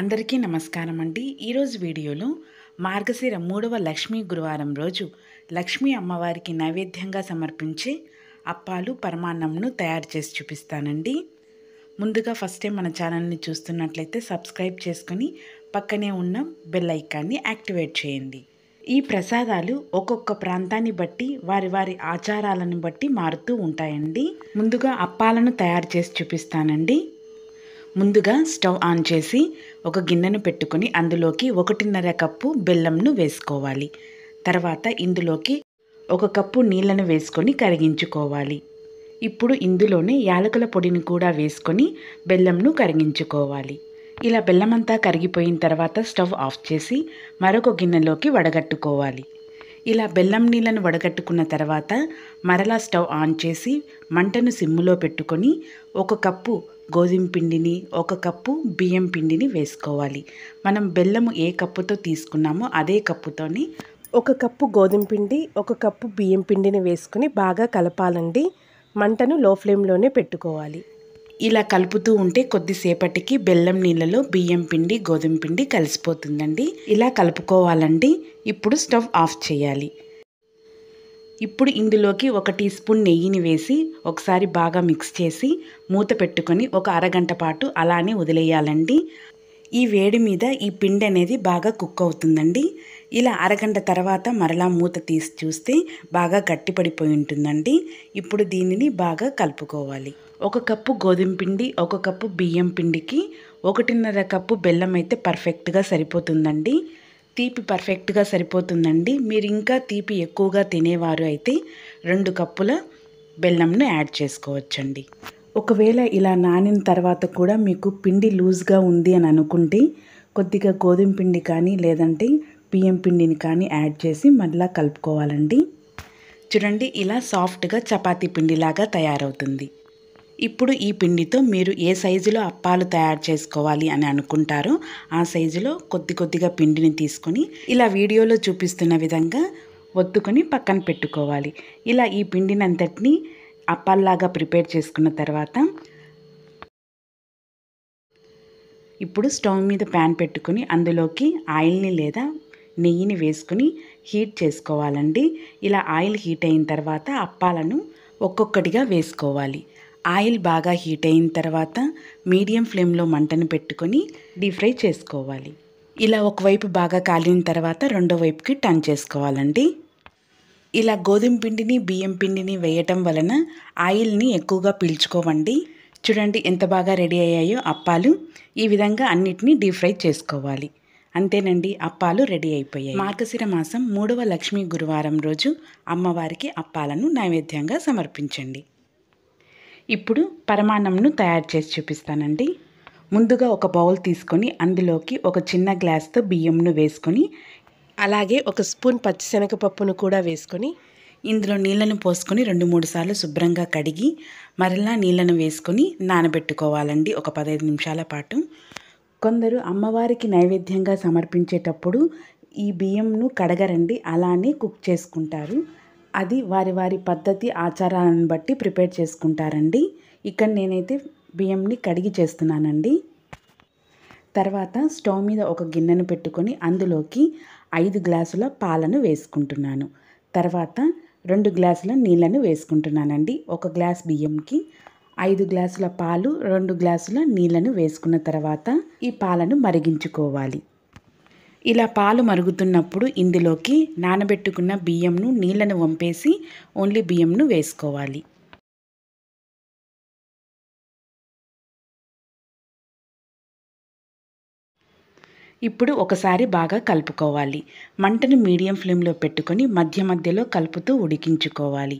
అందరికీ నమస్కారం అండి ఈరోజు వీడియోలో మార్గశిర మూడవ లక్ష్మీ గురువారం రోజు లక్ష్మీ అమ్మవారికి నైవేద్యంగా సమర్పించే అప్పాలు పరమాన్నంను తయారు చేసి చూపిస్తానండి ముందుగా ఫస్ట్ టైం మన ఛానల్ని చూస్తున్నట్లయితే సబ్స్క్రైబ్ చేసుకుని పక్కనే ఉన్న బెల్ ఐకాన్ని యాక్టివేట్ చేయండి ఈ ప్రసాదాలు ఒక్కొక్క ప్రాంతాన్ని బట్టి వారి వారి ఆచారాలను బట్టి మారుతూ ఉంటాయండి ముందుగా అప్పాలను తయారు చేసి చూపిస్తానండి ముందుగా స్టవ్ ఆన్ చేసి ఒక గిన్నెను పెట్టుకుని అందులోకి ఒకటిన్నర కప్పు బెల్లంను వేసుకోవాలి తర్వాత ఇందులోకి ఒక కప్పు నీళ్లను వేసుకొని కరిగించుకోవాలి ఇప్పుడు ఇందులోనే యాలకుల పొడిని కూడా వేసుకొని బెల్లంను కరిగించుకోవాలి ఇలా బెల్లమంతా కరిగిపోయిన తర్వాత స్టవ్ ఆఫ్ చేసి మరొక గిన్నెలోకి వడగట్టుకోవాలి ఇలా బెల్లం నీళ్ళను వడగట్టుకున్న తర్వాత మరలా స్టవ్ ఆన్ చేసి మంటను సిమ్ములో పెట్టుకొని ఒక కప్పు గోధుమ పిండిని ఒక కప్పు బియ్యం పిండిని వేసుకోవాలి మనం బెల్లము ఏ కప్పుతో తీసుకున్నామో అదే కప్పుతోని ఒక కప్పు గోధుమ పిండి ఒక కప్పు బియ్యం పిండిని వేసుకుని బాగా కలపాలండి మంటను లో ఫ్లేమ్లోనే పెట్టుకోవాలి ఇలా కలుపుతూ ఉంటే కొద్దిసేపటికి బెల్లం నీళ్ళలో బియ్యం పిండి గోధుమ పిండి కలిసిపోతుందండి ఇలా కలుపుకోవాలండి ఇప్పుడు స్టవ్ ఆఫ్ చేయాలి ఇప్పుడు ఇందులోకి ఒక టీ స్పూన్ నెయ్యిని వేసి ఒకసారి బాగా మిక్స్ చేసి మూత పెట్టుకొని ఒక అరగంట పాటు అలానే వదిలేయాలండి ఈ వేడి మీద ఈ పిండి అనేది బాగా కుక్ అవుతుందండి ఇలా అరగంట తర్వాత మరలా మూత తీసి చూస్తే బాగా గట్టిపడిపోయి ఉంటుందండి ఇప్పుడు దీనిని బాగా కలుపుకోవాలి ఒక కప్పు గోధుమ పిండి ఒక కప్పు బియ్యం పిండికి ఒకటిన్నర కప్పు బెల్లం అయితే పర్ఫెక్ట్గా సరిపోతుందండి తీపి పర్ఫెక్ట్గా సరిపోతుందండి మీరు ఇంకా తీపి ఎక్కువగా తినేవారు అయితే రెండు కప్పుల బెల్లంను యాడ్ చేసుకోవచ్చండి ఒకవేళ ఇలా నానిన తర్వాత కూడా మీకు పిండి లూజ్గా ఉంది అని అనుకుంటే కొద్దిగా గోధుమ పిండి కానీ లేదంటే బియ్యం పిండిని కానీ యాడ్ చేసి మళ్ళీ కలుపుకోవాలండి చూడండి ఇలా సాఫ్ట్గా చపాతీ పిండిలాగా తయారవుతుంది ఇప్పుడు ఈ పిండితో మీరు ఏ సైజులో అప్పాలు తయారు చేసుకోవాలి అని అనుకుంటారో ఆ సైజులో కొద్ది కొద్దిగా పిండిని తీసుకొని ఇలా వీడియోలో చూపిస్తున్న విధంగా ఒత్తుకొని పక్కన పెట్టుకోవాలి ఇలా ఈ పిండిని అంతటినీ అప్పాల్లాగా ప్రిపేర్ చేసుకున్న తర్వాత ఇప్పుడు స్టవ్ మీద ప్యాన్ పెట్టుకుని అందులోకి ఆయిల్ని లేదా నెయ్యిని వేసుకుని హీట్ చేసుకోవాలండి ఇలా ఆయిల్ హీట్ అయిన తర్వాత అప్పాలను ఒక్కొక్కటిగా వేసుకోవాలి ఆయిల్ బాగా హీట్ అయిన తర్వాత మీడియం ఫ్లేమ్లో మంటను పెట్టుకొని డీప్ ఫ్రై చేసుకోవాలి ఇలా ఒకవైపు బాగా కాలిన తర్వాత రెండో వైపుకి టర్న్ చేసుకోవాలండి ఇలా గోధుమ పిండిని బియ్యం పిండిని వేయటం వలన ఆయిల్ని ఎక్కువగా పీల్చుకోవండి చూడండి ఎంత బాగా రెడీ అయ్యాయో అప్పాలు ఈ విధంగా అన్నిటినీ డీప్ ఫ్రై చేసుకోవాలి అంతేనండి అప్పాలు రెడీ అయిపోయాయి మార్గశిర మాసం మూడవ లక్ష్మీ గురువారం రోజు అమ్మవారికి అప్పాలను నైవేద్యంగా సమర్పించండి ఇప్పుడు పరమాన్నంను తయారు చేసి చూపిస్తానండి ముందుగా ఒక బౌల్ తీసుకొని అందులోకి ఒక చిన్న గ్లాస్తో బియ్యంను వేసుకొని అలాగే ఒక స్పూన్ పచ్చిశనగపప్పును కూడా వేసుకొని ఇందులో నీళ్లను పోసుకొని రెండు మూడు సార్లు శుభ్రంగా కడిగి మరలా నీళ్లను వేసుకొని నానబెట్టుకోవాలండి ఒక పదహైదు నిమిషాల పాటు కొందరు అమ్మవారికి నైవేద్యంగా సమర్పించేటప్పుడు ఈ బియ్యంను కడగరండి అలానే కుక్ చేసుకుంటారు అది వారి వారి పద్ధతి ఆచారాలను బట్టి ప్రిపేర్ చేసుకుంటారండి ఇక్కడ నేనైతే బియ్యంని కడిగి చేస్తున్నానండి తర్వాత స్టవ్ మీద ఒక గిన్నెను పెట్టుకొని అందులోకి ఐదు గ్లాసుల పాలను వేసుకుంటున్నాను తర్వాత రెండు గ్లాసుల నీళ్ళను వేసుకుంటున్నానండి ఒక గ్లాస్ బియ్యంకి ఐదు గ్లాసుల పాలు రెండు గ్లాసుల నీళ్ళను వేసుకున్న తర్వాత ఈ పాలను మరిగించుకోవాలి ఇలా పాలు మరుగుతున్నప్పుడు ఇందులోకి నానబెట్టుకున్న బియ్యంను నీళ్లను వంపేసి ఓన్లీ బియ్యంను వేసుకోవాలి ఇప్పుడు ఒకసారి బాగా కలుపుకోవాలి మంటను మీడియం ఫ్లేమ్లో పెట్టుకొని మధ్య మధ్యలో కలుపుతూ ఉడికించుకోవాలి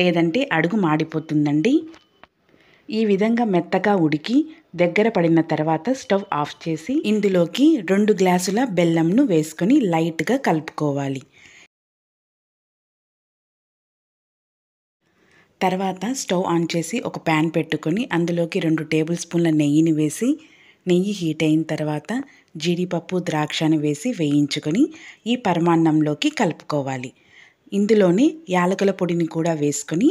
లేదంటే అడుగు మాడిపోతుందండి ఈ విధంగా మెత్తగా ఉడికి దగ్గర పడిన తర్వాత స్టవ్ ఆఫ్ చేసి ఇందులోకి రెండు గ్లాసుల బెల్లంను వేసుకొని లైట్గా కలుపుకోవాలి తర్వాత స్టవ్ ఆన్ చేసి ఒక ప్యాన్ పెట్టుకొని అందులోకి రెండు టేబుల్ స్పూన్ల నెయ్యిని వేసి నెయ్యి హీట్ అయిన తర్వాత జీడిపప్పు ద్రాక్షను వేసి వేయించుకొని ఈ పరమాన్నంలోకి కలుపుకోవాలి ఇందులోనే యాలకుల పొడిని కూడా వేసుకొని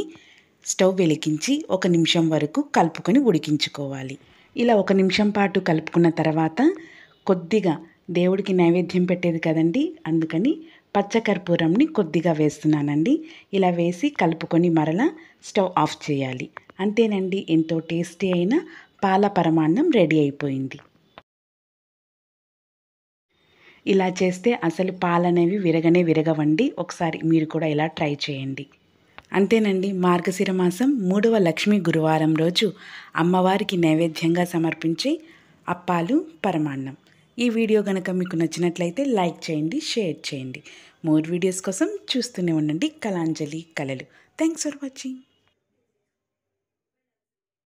స్టవ్ వెలిగించి ఒక నిమిషం వరకు కలుపుకొని ఉడికించుకోవాలి ఇలా ఒక నిమిషం పాటు కలుపుకున్న తర్వాత కొద్దిగా దేవుడికి నైవేద్యం పెట్టేది కదండి అందుకని పచ్చకర్పూరంని కొద్దిగా వేస్తున్నానండి ఇలా వేసి కలుపుకొని మరలా స్టవ్ ఆఫ్ చేయాలి అంతేనండి ఎంతో టేస్టీ అయిన పాల పరమాన్నం రెడీ అయిపోయింది ఇలా చేస్తే అసలు పాలనేవి విరగనే విరగవండి ఒకసారి మీరు కూడా ఇలా ట్రై చేయండి అంతేనండి మార్గశిర మాసం మూడవ లక్ష్మీ గురువారం రోజు అమ్మవారికి నైవేద్యంగా సమర్పించి అప్పాలు పరమాన్నం ఈ వీడియో కనుక మీకు నచ్చినట్లయితే లైక్ చేయండి షేర్ చేయండి మోర్ వీడియోస్ కోసం చూస్తూనే ఉండండి కళాంజలి కళలు థ్యాంక్స్ ఫర్ వాచింగ్